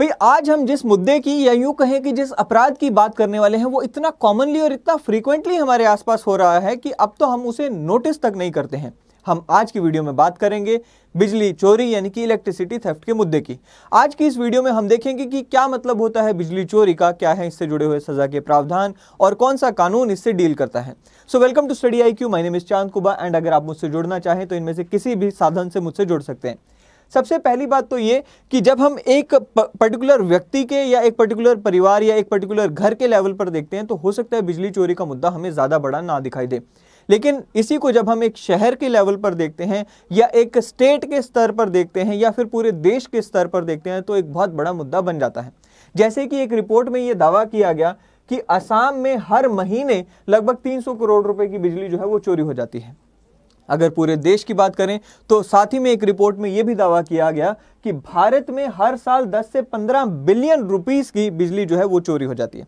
भाई आज हम जिस मुद्दे की या यूं कहें कि जिस अपराध की बात करने वाले हैं वो इतना कॉमनली और इतना फ्रीक्वेंटली हमारे आसपास हो रहा है कि अब तो हम उसे नोटिस तक नहीं करते हैं हम आज की वीडियो में बात करेंगे बिजली चोरी यानी कि इलेक्ट्रिसिटी थेफ्ट के मुद्दे की आज की इस वीडियो में हम देखेंगे कि क्या मतलब होता है बिजली चोरी का क्या है इससे जुड़े हुए सजा के प्रावधान और कौन सा कानून इससे डील करता है so welcome to study IQ my name नेम चांद कुबा एंड अगर आप मुझसे जुड़ना चाहें तो इनमें से किसी भी साधन से मुझसे जुड़ सकते हैं सबसे पहली बात तो ये कि जब हम एक पर्टिकुलर व्यक्ति के या एक पर्टिकुलर परिवार या एक पर्टिकुलर घर के लेवल पर देखते हैं तो हो सकता है बिजली चोरी का मुद्दा हमें ज़्यादा बड़ा ना दिखाई दे लेकिन इसी को जब हम एक शहर के लेवल पर देखते हैं या एक स्टेट के स्तर पर देखते हैं या फिर पूरे देश के स्तर पर देखते हैं तो एक बहुत बड़ा मुद्दा बन जाता है जैसे कि एक रिपोर्ट में ये दावा किया गया कि असम में हर महीने लगभग 300 करोड़ रुपए की बिजली जो है वो चोरी हो जाती है अगर पूरे देश की बात करें तो साथ ही में एक रिपोर्ट में यह भी दावा किया गया कि भारत में हर साल 10 से 15 बिलियन रुपीस की बिजली जो है वो चोरी हो जाती है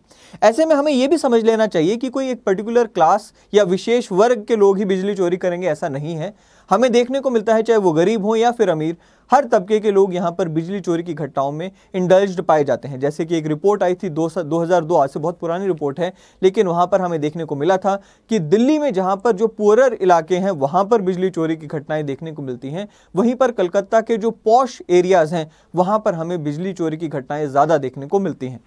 ऐसे में हमें यह भी समझ लेना चाहिए कि कोई एक पर्टिकुलर क्लास या विशेष वर्ग के लोग ही बिजली चोरी करेंगे ऐसा नहीं है हमें देखने को मिलता है चाहे वो गरीब हों या फिर अमीर हर तबके के लोग यहाँ पर बिजली चोरी की घटनाओं में इंडल्ज पाए जाते हैं जैसे कि एक रिपोर्ट आई थी दो हज़ार दो आज से बहुत पुरानी रिपोर्ट है लेकिन वहाँ पर हमें देखने को मिला था कि दिल्ली में जहाँ पर जो पोअर इलाके हैं वहाँ पर बिजली चोरी की घटनाएं देखने को मिलती हैं वहीं पर कलकत्ता के जो पॉश एरियाज़ हैं वहाँ पर हमें बिजली चोरी की घटनाएं ज़्यादा देखने को मिलती हैं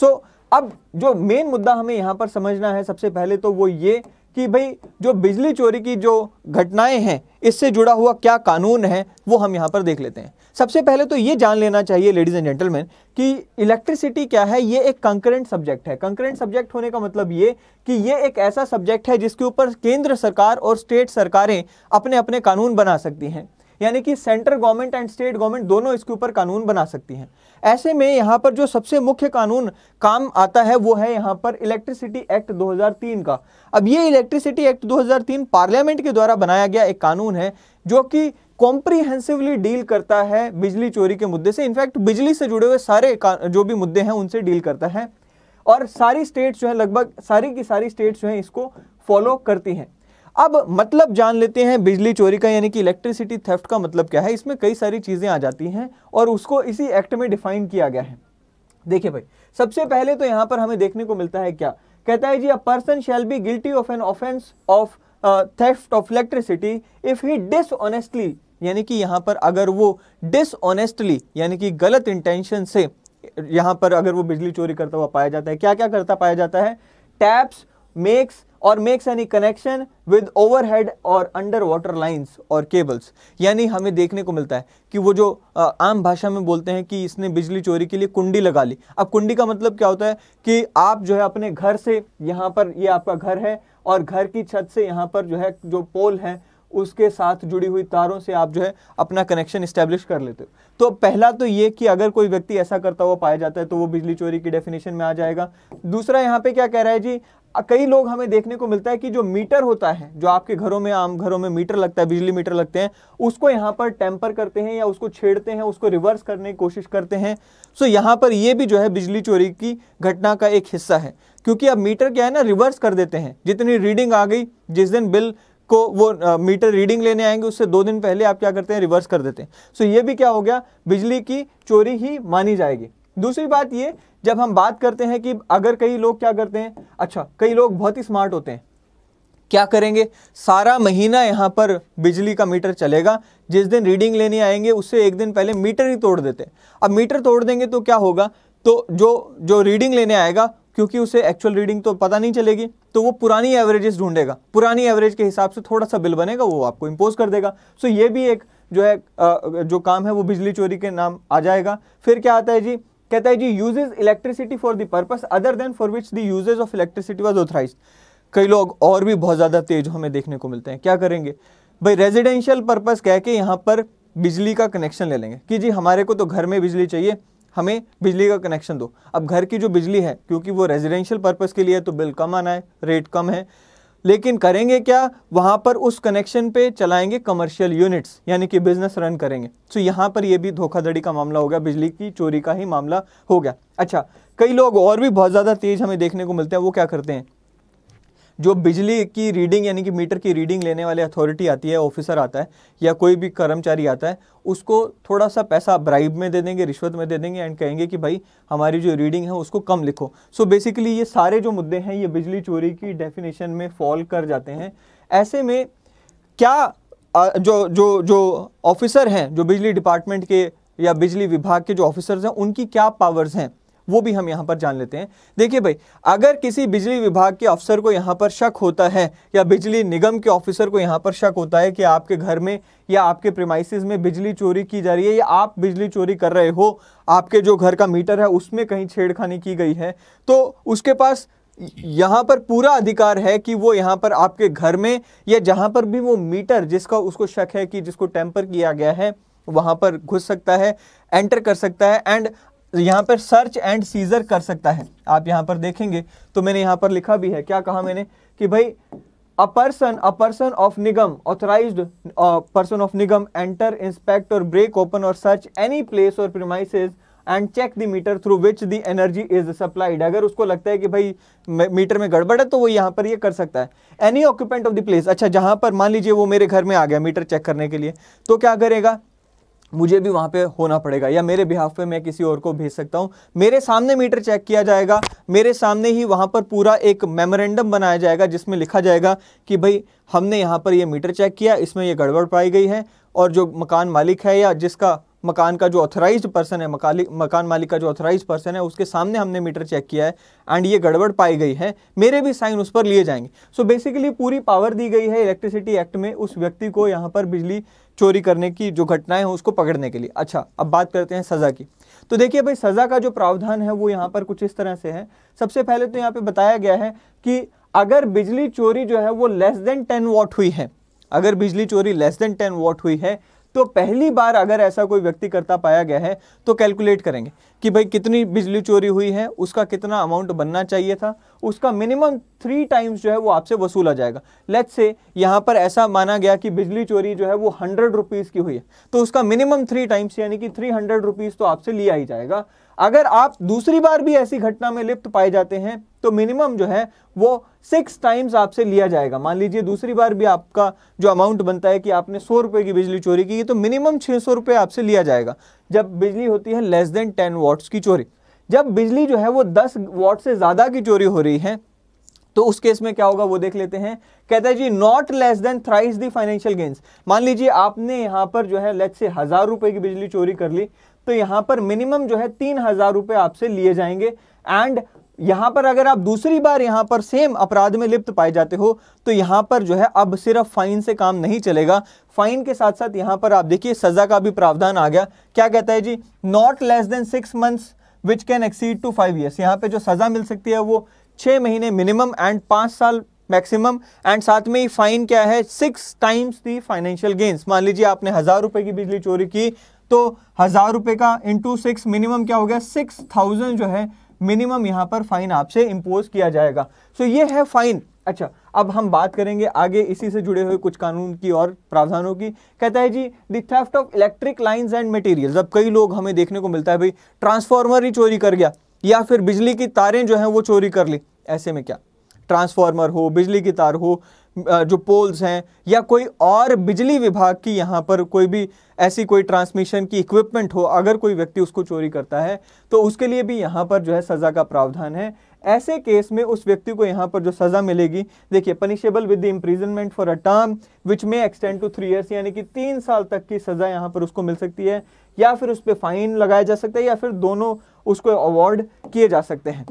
सो so, अब जो मेन मुद्दा हमें यहाँ पर समझना है सबसे पहले तो वो ये कि भाई जो बिजली चोरी की जो घटनाएं हैं इससे जुड़ा हुआ क्या कानून है वो हम यहाँ पर देख लेते हैं सबसे पहले तो ये जान लेना चाहिए लेडीज़ एंड जेंटलमैन कि इलेक्ट्रिसिटी क्या है ये एक कंकरेंट सब्जेक्ट है कंकरेंट सब्जेक्ट होने का मतलब ये कि ये एक ऐसा सब्जेक्ट है जिसके ऊपर केंद्र सरकार और स्टेट सरकारें अपने अपने कानून बना सकती हैं यानी कि central government and state government दोनों इसके ऊपर कानून बना सकती हैं ऐसे में यहाँ पर जो सबसे मुख्य कानून काम आता है वो है यहाँ पर इलेक्ट्रिसिटी एक्ट 2003 का अब ये इलेक्ट्रिसिटी एक्ट 2003 पार्लियामेंट के द्वारा बनाया गया एक कानून है जो कि कॉम्प्रीहेंसिवली डील करता है बिजली चोरी के मुद्दे से इनफैक्ट बिजली से जुड़े हुए सारे जो भी मुद्दे हैं उनसे डील करता है और सारी स्टेट्स जो है लगभग सारी की सारी स्टेट्स जो हैं इसको फॉलो करती हैं अब मतलब जान लेते हैं बिजली चोरी का यानी कि इलेक्ट्रिसिटी थेफ्ट का मतलब क्या है इसमें कई सारी चीज़ें आ जाती हैं और उसको इसी एक्ट में डिफाइन किया गया है देखिए भाई सबसे पहले तो यहाँ पर हमें देखने को मिलता है क्या कहता है जी a person shall be guilty of an offence of theft of electricity if he dishonestly यानी कि यहाँ पर अगर वो डिसऑनेस्टली यानी कि गलत इंटेंशन से यहाँ पर अगर वो बिजली चोरी करता हुआ पाया जाता है क्या क्या करता पाया जाता है टैप्स मेक्स और makes any connection with overhead और अंडर वाटर लाइन्स और केबल्स यानी हमें देखने को मिलता है कि वो जो आम भाषा में बोलते हैं कि इसने बिजली चोरी के लिए कुंडी लगा ली अब कुंडी का मतलब क्या होता है कि आप जो है अपने घर से यहाँ पर ये यह आपका घर है और घर की छत से यहाँ पर जो है जो पोल है उसके साथ जुड़ी हुई तारों से आप जो है अपना कनेक्शन इस्टेब्लिश कर लेते हो तो पहला तो ये कि अगर कोई व्यक्ति ऐसा करता हुआ पाया जाता है तो वो बिजली चोरी की डेफिनेशन में आ जाएगा दूसरा यहाँ पे क्या कह रहा है जी कई लोग हमें देखने को मिलता है कि जो मीटर होता है जो आपके घरों में आम घरों में मीटर लगता है बिजली मीटर लगते हैं उसको यहाँ पर टेम्पर करते हैं या उसको छेड़ते हैं उसको रिवर्स करने की कोशिश करते हैं सो यहाँ पर ये भी जो है बिजली चोरी की घटना का एक हिस्सा है क्योंकि अब मीटर क्या है ना रिवर्स कर देते हैं जितनी रीडिंग आ गई जिस दिन बिल को वो आ, मीटर रीडिंग लेने आएंगे उससे दो दिन पहले आप क्या करते हैं रिवर्स कर देते हैं सो ये भी क्या हो गया बिजली की चोरी ही मानी जाएगी दूसरी बात ये जब हम बात करते हैं कि अगर कई लोग क्या करते हैं अच्छा कई लोग बहुत ही स्मार्ट होते हैं क्या करेंगे सारा महीना यहाँ पर बिजली का मीटर चलेगा जिस दिन रीडिंग लेने आएंगे उससे एक दिन पहले मीटर ही तोड़ देते हैं अब मीटर तोड़ देंगे तो क्या होगा तो जो जो रीडिंग लेने आएगा क्योंकि उसे एक्चुअल रीडिंग तो पता नहीं चलेगी तो वो पुरानी एवरेजेस ढूंढेगा पुरानी एवरेज के हिसाब से थोड़ा सा बिल बनेगा वो आपको इम्पोज कर देगा सो ये भी एक जो है जो काम है वो बिजली चोरी के नाम आ जाएगा फिर क्या आता है जी कहता है जी uses electricity for the purpose other than for which the uses of electricity was authorise कई लोग और भी बहुत ज़्यादा तेज हमें देखने को मिलते हैं क्या करेंगे भाई रेजिडेंशियल पर्पस कह के यहाँ पर बिजली का कनेक्शन ले लेंगे कि जी हमारे को तो घर में बिजली चाहिए हमें बिजली का कनेक्शन दो अब घर की जो बिजली है क्योंकि वो रेजिडेंशियल पर्पज़ के लिए तो बिल कम आना है रेट कम है लेकिन करेंगे क्या वहां पर उस कनेक्शन पे चलाएंगे कमर्शियल यूनिट्स यानी कि बिजनेस रन करेंगे सो यहां पर ये भी धोखाधड़ी का मामला हो गया बिजली की चोरी का ही मामला हो गया अच्छा कई लोग और भी बहुत ज़्यादा तेज हमें देखने को मिलते हैं वो क्या करते हैं जो बिजली की रीडिंग यानी कि मीटर की रीडिंग लेने वाले अथॉरिटी आती है ऑफिसर आता है या कोई भी कर्मचारी आता है उसको थोड़ा सा पैसा ब्राइब में दे देंगे रिश्वत में दे देंगे एंड कहेंगे कि भाई हमारी जो रीडिंग है उसको कम लिखो सो so बेसिकली ये सारे जो मुद्दे हैं ये बिजली चोरी की डेफिनेशन में फॉल कर जाते हैं ऐसे में क्या जो जो जो ऑफिसर हैं जो बिजली डिपार्टमेंट के या बिजली विभाग के जो ऑफिसर्स हैं उनकी क्या पावर्स हैं वो भी हम यहाँ पर जान लेते हैं देखिए भाई अगर किसी बिजली विभाग के अफसर को यहाँ पर शक होता है या बिजली निगम के ऑफिसर को यहाँ पर शक होता है कि आपके घर में या आपके प्रेमाइसिस में बिजली चोरी की जा रही है या आप बिजली चोरी कर रहे हो आपके जो घर का मीटर है उसमें कहीं छेड़खानी की गई है तो उसके पास यहाँ पर पूरा अधिकार है कि वो यहाँ पर आपके घर में या जहाँ पर भी वो मीटर जिसका उसको शक है कि जिसको टेम्पर किया गया है वहाँ पर घुस सकता है एंटर कर सकता है एंड यहाँ पर सर्च एंड सीजर कर सकता है आप यहाँ पर देखेंगे तो मैंने यहाँ पर लिखा भी है क्या कहा मैंने कि भाई a person a person of निगम ऑथराइज पर्सन ऑफ निगम एंटर इंस्पेक्ट और ब्रेक ओपन और सर्च एनी प्लेस और premises and check the meter through which the energy is supplied अगर उसको लगता है कि भाई मीटर में गड़बड़ है तो वो यहाँ पर ये यह कर सकता है any occupant of the place अच्छा जहाँ पर मान लीजिए वो मेरे घर में आ गया मीटर चेक करने के लिए तो क्या करेगा मुझे भी वहाँ पे होना पड़ेगा या मेरे बिहाफ पे मैं किसी और को भेज सकता हूँ मेरे सामने मीटर चेक किया जाएगा मेरे सामने ही वहाँ पर पूरा एक मेमोरेंडम बनाया जाएगा जिसमें लिखा जाएगा कि भाई हमने यहाँ पर ये मीटर चेक किया इसमें ये गड़बड़ पाई गई है और जो मकान मालिक है या जिसका मकान का जो ऑथराइज्ड पर्सन है मकाली मकान मालिक का जो ऑथराइज्ड पर्सन है उसके सामने हमने मीटर चेक किया है एंड ये गड़बड़ पाई गई है मेरे भी साइन उस पर लिए जाएंगे सो so बेसिकली पूरी पावर दी गई है इलेक्ट्रिसिटी एक्ट में उस व्यक्ति को यहाँ पर बिजली चोरी करने की जो घटनाएं हैं उसको पकड़ने के लिए अच्छा अब बात करते हैं सज़ा की तो देखिए भाई सज़ा का जो प्रावधान है वो यहाँ पर कुछ इस तरह से है सबसे पहले तो यहाँ पे बताया गया है कि अगर बिजली चोरी जो है वो लेस देन टेन वॉट हुई है अगर बिजली चोरी लेस देन टेन वॉट हुई है तो पहली बार अगर ऐसा कोई व्यक्ति करता पाया गया है तो कैलकुलेट करेंगे कि भाई कितनी बिजली चोरी हुई है उसका कितना अमाउंट बनना चाहिए था उसका मिनिमम थ्री टाइम्स जो है वो आपसे वसूला जाएगा लेट से यहाँ पर ऐसा माना गया कि बिजली चोरी जो है वो हंड्रेड रुपीज़ की हुई है तो उसका मिनिमम थ्री टाइम्स यानी कि थ्री हंड्रेड रुपीज़ तो आपसे लिया ही जाएगा अगर आप दूसरी बार भी ऐसी घटना में लिप्त पाए जाते हैं तो मिनिमम जो है वो सिक्स टाइम्स आपसे लिया जाएगा मान लीजिए दूसरी बार भी आपका जो अमाउंट बनता है कि आपने सौ रुपए की बिजली चोरी की तो मिनिमम छह सौ रुपए आपसे लिया जाएगा जब बिजली होती है लेस देन टेन वॉट्स की चोरी जब बिजली जो है वो दस वॉट से ज़्यादा की चोरी हो रही है तो उस केस में क्या होगा वो देख लेते हैं कहता है जी not less than thrice the financial gains मान लीजिए आपने यहां पर जो है लेट से हज़ार रुपए की बिजली चोरी कर ली तो यहाँ पर मिनिमम जो है तीन हजार रुपए आपसे लिए जाएंगे एंड यहां पर अगर आप दूसरी बार यहां पर सेम अपराध में लिप्त पाए जाते हो तो यहां पर जो है अब सिर्फ फाइन से काम नहीं चलेगा फाइन के साथ साथ यहां पर आप देखिए सज़ा का भी प्रावधान आ गया क्या कहता है जी not less than six months which can exceed to five years यहां पे जो सज़ा मिल सकती है वो छह महीने मिनिमम एंड पांच साल मैक्सिमम एंड साथ में ही फाइन क्या है six times the financial gains मान लीजिए आपने हज़ार रुपए की बिजली चोरी की तो हज़ार रुपए का इंटू सिक्स मिनिमम क्या हो गया सिक्स थाउजेंड जो है मिनिमम यहां पर फाइन आपसे इंपोज किया जाएगा सो ये है फाइन अच्छा अब हम बात करेंगे आगे इसी से जुड़े हुए कुछ कानून की और प्रावधानों की कहता है जी the theft of electric line and material अब कई लोग हमें देखने को मिलता है भाई ट्रांसफार्मर ही चोरी कर गया या फिर बिजली की तारें जो हैं वो चोरी कर ली ऐसे में क्या ट्रांसफार्मर हो बिजली की तार हो जो पोल्स हैं या कोई और बिजली विभाग की यहाँ पर कोई भी ऐसी कोई ट्रांसमिशन की इक्विपमेंट हो अगर कोई व्यक्ति उसको चोरी करता है तो उसके लिए भी यहाँ पर जो है सज़ा का प्रावधान है ऐसे केस में उस व्यक्ति को यहाँ पर जो सज़ा मिलेगी देखिए punishable with the imprisonment for a term which may extend to three years यानी कि तीन साल तक की सज़ा यहाँ पर उसको मिल सकती है या फिर उस पर फाइन लगाया जा सकता है या फिर दोनों उसको अवॉर्ड किए जा सकते हैं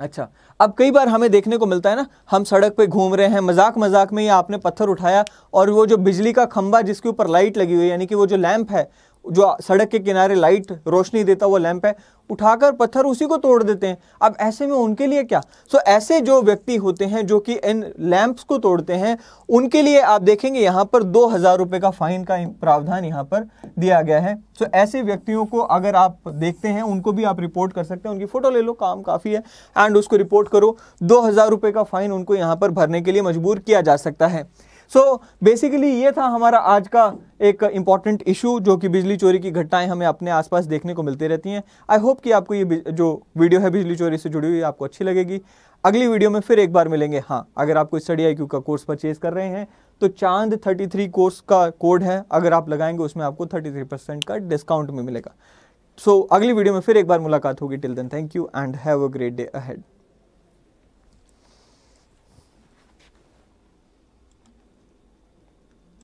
अच्छा अब कई बार हमें देखने को मिलता है ना हम सड़क पे घूम रहे हैं मजाक मजाक में ही आपने पत्थर उठाया और वो जो बिजली का खंबा जिसके ऊपर लाइट लगी हुई है यानी कि वो जो लैंप है जो सड़क के किनारे लाइट रोशनी देता हुआ लैंप है उठाकर पत्थर उसी को तोड़ देते हैं अब ऐसे में उनके लिए क्या सो so, ऐसे जो व्यक्ति होते हैं जो कि इन लैंप्स को तोड़ते हैं उनके लिए आप देखेंगे यहाँ पर दो हज़ार रुपये का फ़ाइन का प्रावधान यहाँ पर दिया गया है सो so, ऐसे व्यक्तियों को अगर आप देखते हैं उनको भी आप रिपोर्ट कर सकते हैं उनकी फ़ोटो ले लो काम काफ़ी है एंड उसको रिपोर्ट करो दो हज़ार का फ़ाइन उनको यहाँ पर भरने के लिए मजबूर किया जा सकता है सो so, बेसिकली ये था हमारा आज का एक इम्पॉर्टेंट इशू जो कि बिजली चोरी की घटनाएं हमें अपने आसपास देखने को मिलती रहती हैं आई होप कि आपको ये जो वीडियो है बिजली चोरी से जुड़ी हुई आपको अच्छी लगेगी अगली वीडियो में फिर एक बार मिलेंगे हाँ अगर आपको स्टडी आई का कोर्स परचेज कर रहे हैं तो चांद 33 कोर्स का कोड है अगर आप लगाएंगे उसमें आपको 33 परसेंट का डिस्काउंट भी मिलेगा सो so, अगली वीडियो में फिर एक बार मुलाकात होगी till then thank you and have a great day ahead